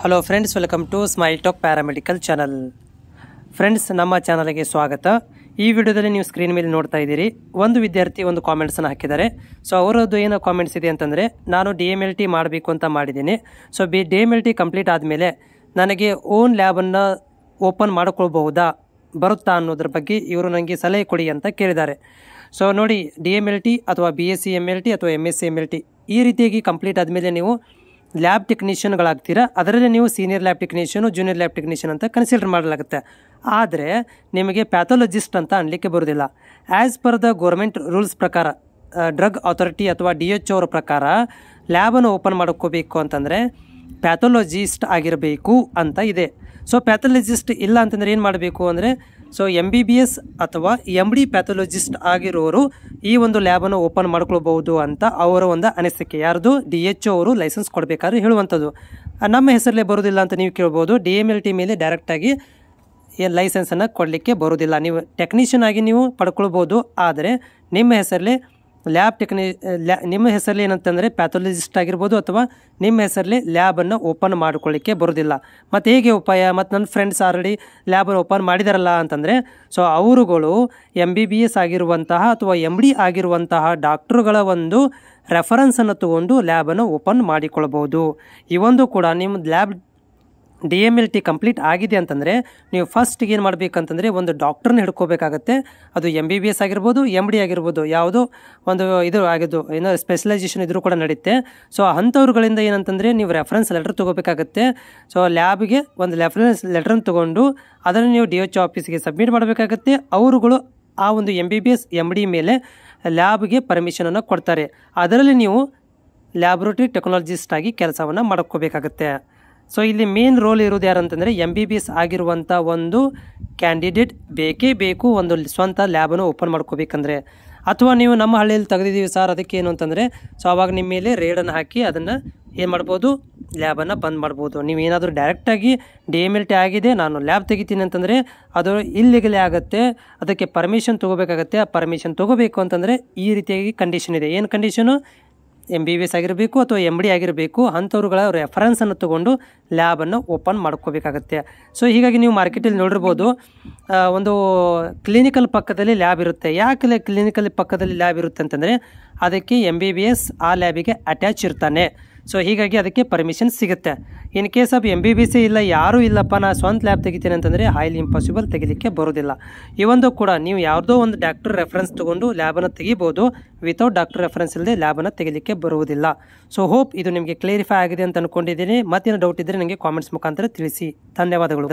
hello friends welcome to smile talk paramedical channel friends ನಮ್ಮ ಚಾನಲ್ಗೆ ಸ್ವಾಗತ ಈ ವಿಡಿಯೋದಲ್ಲಿ ನೀವು ಸ್ಕ್ರೀನ್ ಮೇಲೆ ನೋಡ್ತಾ ಇದ್ದೀರಿ ಒಂದು ವಿದ್ಯಾರ್ಥಿ ಒಂದು ಕಾಮೆಂಟ್ಸನ್ನು ಹಾಕಿದ್ದಾರೆ ಸೊ ಅವರದ್ದು ಏನೋ ಕಾಮೆಂಟ್ಸ್ ಇದೆ ಅಂತಂದರೆ ನಾನು ಡಿ ಎಮ್ ಎಲ್ ಟಿ ಮಾಡಬೇಕು ಅಂತ ಮಾಡಿದ್ದೀನಿ so B D M L T complete ಆದಮೇಲೆ ನನಗೆ ಓನ್ ಲ್ಯಾಬನ್ನು ಓಪನ್ ಮಾಡಿಕೊಳ್ಬಹುದಾ ಬರುತ್ತಾ ಅನ್ನೋದ್ರ ಬಗ್ಗೆ ಇವರು ನನಗೆ ಸಲಹೆ ಕೊಡಿ ಅಂತ ಕೇಳಿದ್ದಾರೆ ಸೊ ನೋಡಿ ಡಿ ಎಮ್ ಎಲ್ ಟಿ ಅಥವಾ B S C M L T ಅಥವಾ M S C M L T ಈ ರೀತಿಯಾಗಿ ಕಂಪ್ಲೀಟ್ ಆದಮೇಲೆ ನೀವು ಲ್ಯಾಬ್ ಟೆಕ್ನಿಷಿಯನ್ಗಳಾಗ್ತೀರಾ ಅದರಲ್ಲಿ ನೀವು senior lab technician junior lab technician ಅಂತ ಕನ್ಸಿಡರ್ ಮಾಡಲಾಗುತ್ತೆ ಆದರೆ ನಿಮಗೆ ಪ್ಯಾಥೋಲಜಿಸ್ಟ್ ಅಂತ ಅನ್ಲಿಕ್ಕೆ ಬರೋದಿಲ್ಲ as per the government rules ಪ್ರಕಾರ ಡ್ರಗ್ ಅಥಾರಿಟಿ ಅಥವಾ ಡಿ ಎಚ್ ಅವರ ಪ್ರಕಾರ ಲ್ಯಾಬನ್ನು ಓಪನ್ ಮಾಡ್ಕೋಬೇಕು ಅಂತಂದರೆ ಪ್ಯಾಥೋಲಜಿಸ್ಟ್ ಆಗಿರಬೇಕು ಅಂತ ಇದೆ ಸೊ ಪ್ಯಾಥೋಲಜಿಸ್ಟ್ ಇಲ್ಲ ಅಂತಂದರೆ ಏನು ಮಾಡಬೇಕು ಅಂದರೆ so M B B S ಅಥವಾ ಎಮ್ ಡಿ ಪ್ಯಾಥೊಲಜಿಸ್ಟ್ ಆಗಿರೋರು ಈ ಒಂದು ಲ್ಯಾಬನ್ನು ಓಪನ್ ಮಾಡ್ಕೊಳ್ಬಹುದು ಅಂತ ಅವರ ಒಂದು ಅನಿಸಿಕೆ ಯಾರ್ದು ಡಿ ಎಚ್ ಅವರು ಲೈಸೆನ್ಸ್ ಕೊಡಬೇಕಾದ್ರೆ ಹೇಳುವಂಥದ್ದು ನಮ್ಮ ಹೆಸರಲ್ಲೇ ಬರೋದಿಲ್ಲ ಅಂತ ನೀವು ಕೇಳ್ಬೋದು ಡಿ ಎಮ್ ಎಲ್ ಟಿ ಮೇಲೆ ಡೈರೆಕ್ಟಾಗಿ ಲೈಸೆನ್ಸನ್ನು ಕೊಡಲಿಕ್ಕೆ ಬರೋದಿಲ್ಲ ನೀವು ಟೆಕ್ನಿಷಿಯನ್ ಆಗಿ ನೀವು ಪಡ್ಕೊಳ್ಬೋದು ಆದರೆ ನಿಮ್ಮ ಹೆಸರಲ್ಲೇ ಲ್ಯಾಬ್ ಟೆಕ್ನಿ ಲ್ಯಾ ನಿಮ್ಮ ಹೆಸರಲ್ಲಿ ಏನಂತಂದರೆ ಪ್ಯಾಥೊಲಜಿಸ್ಟ್ ಆಗಿರ್ಬೋದು ಅಥವಾ ನಿಮ್ಮ ಹೆಸರಲ್ಲಿ ಲ್ಯಾಬನ್ನು ಓಪನ್ ಮಾಡ್ಕೊಳ್ಳಿಕ್ಕೆ ಬರೋದಿಲ್ಲ ಮತ್ತು ಹೇಗೆ ಉಪಾಯ ಮತ್ತು ನನ್ನ ಫ್ರೆಂಡ್ಸ್ ಆಲ್ರೆಡಿ ಲ್ಯಾಬನ್ನು ಓಪನ್ ಮಾಡಿದಾರಲ್ಲ ಅಂತಂದರೆ ಸೊ ಅವರುಗಳು ಎಮ್ ಬಿ ಬಿ ಎಸ್ ಆಗಿರುವಂತಹ ಅಥವಾ ಎಮ್ ಡಿ ಆಗಿರುವಂತಹ ಡಾಕ್ಟ್ರುಗಳ ಒಂದು ರೆಫರೆನ್ಸನ್ನು ತಗೊಂಡು ಲ್ಯಾಬನ್ನು ಓಪನ್ ಮಾಡಿಕೊಳ್ಬೋದು ಈ ಒಂದು ಕೂಡ ನಿಮ್ಮ lab D M L T complete ಆಗಿದೆ ಅಂತಂದರೆ ನೀವು ಫಸ್ಟಿಗೆ ಏನು ಮಾಡಬೇಕಂತಂದರೆ ಒಂದು ಡಾಕ್ಟ್ರನ್ನ ಹಿಡ್ಕೋಬೇಕಾಗತ್ತೆ ಅದು ಎಮ್ ಬಿ ಬಿ ಎಸ್ ಆಗಿರ್ಬೋದು ಎಮ್ ಡಿ ಆಗಿರ್ಬೋದು ಯಾವುದೋ ಒಂದು ಇದು ಆಗಿದ್ದು ಏನೋ ಸ್ಪೆಷಲೈಸೇಷನ್ ಇದ್ರೂ ಕೂಡ ನಡೆಯುತ್ತೆ ಸೊ ಅಂಥವ್ರುಗಳಿಂದ ಏನಂತಂದರೆ ನೀವು ರೆಫರೆನ್ಸ್ ಲೆಟ್ರ್ ತೊಗೋಬೇಕಾಗತ್ತೆ ಸೊ ಲ್ಯಾಬ್ಗೆ ಒಂದು ರೆಫರೆನ್ಸ್ ಲೆಟ್ರನ್ನ ತೊಗೊಂಡು ಅದನ್ನು ನೀವು ಡಿ ಎಚ್ ಆಫೀಸ್ಗೆ ಸಬ್ಮಿಟ್ ಮಾಡಬೇಕಾಗತ್ತೆ ಅವರುಗಳು ಆ ಒಂದು M B B S M D ಮೇಲೆ ಲ್ಯಾಬ್ಗೆ ಪರ್ಮಿಷನನ್ನು ಕೊಡ್ತಾರೆ ಅದರಲ್ಲಿ ನೀವು ಲ್ಯಾಬ್ರೋಟರಿ ಟೆಕ್ನಾಲಜಿಸ್ಟ್ ಆಗಿ ಕೆಲಸವನ್ನು ಮಾಡ್ಕೋಬೇಕಾಗತ್ತೆ ಸೊ ಇಲ್ಲಿ ಮೇನ್ ರೋಲ್ ಇರೋದು ಅಂತಂದರೆ ಎಮ್ ಬಿ ಬಿ ಎಸ್ ಆಗಿರುವಂಥ ಒಂದು ಕ್ಯಾಂಡಿಡೇಟ್ ಬೇಕೇ ಬೇಕು ಒಂದು ಸ್ವಂತ ಲ್ಯಾಬನ್ನು ಓಪನ್ ಮಾಡ್ಕೋಬೇಕಂದ್ರೆ ಅಥವಾ ನೀವು ನಮ್ಮ ಹಳ್ಳಿಯಲ್ಲಿ ತೆಗೆದಿದ್ದೀವಿ ಸರ್ ಅದಕ್ಕೆ ಏನು ಅಂತಂದರೆ ಸೊ ಅವಾಗ ನಿಮ್ಮ ಮೇಲೆ ರೇಡನ್ನು ಹಾಕಿ ಅದನ್ನು ಏನು ಮಾಡ್ಬೋದು ಲ್ಯಾಬನ್ನು ಬಂದ್ ಮಾಡ್ಬೋದು ನೀವೇನಾದರೂ ಡೈರೆಕ್ಟಾಗಿ ಡಿ ಎಮ್ ಟಿ ಆಗಿದೆ ನಾನು ಲ್ಯಾಬ್ ತೆಗಿತೀನಿ ಅಂತಂದರೆ ಅದು ಇಲ್ಲಿಗಲೇ ಆಗುತ್ತೆ ಅದಕ್ಕೆ ಪರ್ಮಿಷನ್ ತೊಗೋಬೇಕಾಗತ್ತೆ ಆ ಪರ್ಮಿಷನ್ ತೊಗೋಬೇಕು ಅಂತಂದರೆ ಈ ರೀತಿಯಾಗಿ ಕಂಡೀಷನ್ ಇದೆ ಏನು condition M B B S ಆಗಿರಬೇಕು ಅಥವಾ ಎಮ್ ಡಿ ಆಗಿರಬೇಕು ಅಂಥವ್ರುಗಳ ರೆಫರೆನ್ಸನ್ನು ತೊಗೊಂಡು ಲ್ಯಾಬನ್ನು ಓಪನ್ ಮಾಡ್ಕೋಬೇಕಾಗತ್ತೆ ಸೊ ಹೀಗಾಗಿ ನೀವು ಮಾರ್ಕೆಟಲ್ಲಿ ನೋಡಿರ್ಬೋದು ಒಂದು ಕ್ಲಿನಿಕಲ್ ಪಕ್ಕದಲ್ಲಿ ಲ್ಯಾಬ್ ಇರುತ್ತೆ ಯಾಕೆ ಕ್ಲಿನಿಕಲ್ ಪಕ್ಕದಲ್ಲಿ ಲ್ಯಾಬ್ ಇರುತ್ತೆ ಅಂತಂದರೆ ಅದಕ್ಕೆ ಎಮ್ ಬಿ ಬಿ ಎಸ್ ಆ ಲ್ಯಾಬಿಗೆ ಅಟ್ಯಾಚ್ ಇರ್ತಾನೆ ಸೊ ಹೀಗಾಗಿ ಅದಕ್ಕೆ ಪರ್ಮಿಷನ್ ಸಿಗುತ್ತೆ in case of M B B C ಇಲ್ಲ ಯಾರೂ ಇಲ್ಲಪ್ಪ ನಾ ಸ್ವಂತ ಲ್ಯಾಬ್ ತೆಗಿತೀನಿ ಅಂತಂದರೆ ಹೈಲಿ ಇಂಪಾಸಿಬಲ್ ತೆಗಿಲಿಕ್ಕೆ ಬರೋದಿಲ್ಲ ಒಂದು ಕೂಡ ನೀವು ಯಾವುದೋ ಒಂದು ಡಾಕ್ಟರ್ ರೆಫರೆನ್ಸ್ ತೊಗೊಂಡು ಲ್ಯಾಬನ್ನು ತೆಗಿಬೋದು ವಿತೌಟ್ ಡಾಕ್ಟರ್ ರೆಫರೆನ್ಸ್ ಇಲ್ಲದೆ ಲ್ಯಾಬನ್ನು ತೆಗಿಲಿಕ್ಕೆ ಬರುವುದಿಲ್ಲ ಸೊ ಹೋಪ್ ಇದು ನಿಮಗೆ ಕ್ಲಿಯರಿಫೈ ಆಗಿದೆ ಅಂತ ಅಂದ್ಕೊಂಡಿದ್ದೀನಿ ಮತ್ತೇನು ಡೌಟ್ ಇದ್ದರೆ ನನಗೆ ಕಾಮೆಂಟ್ಸ್ ಮುಖಾಂತರ ತಿಳಿಸಿ ಧನ್ಯವಾದಗಳು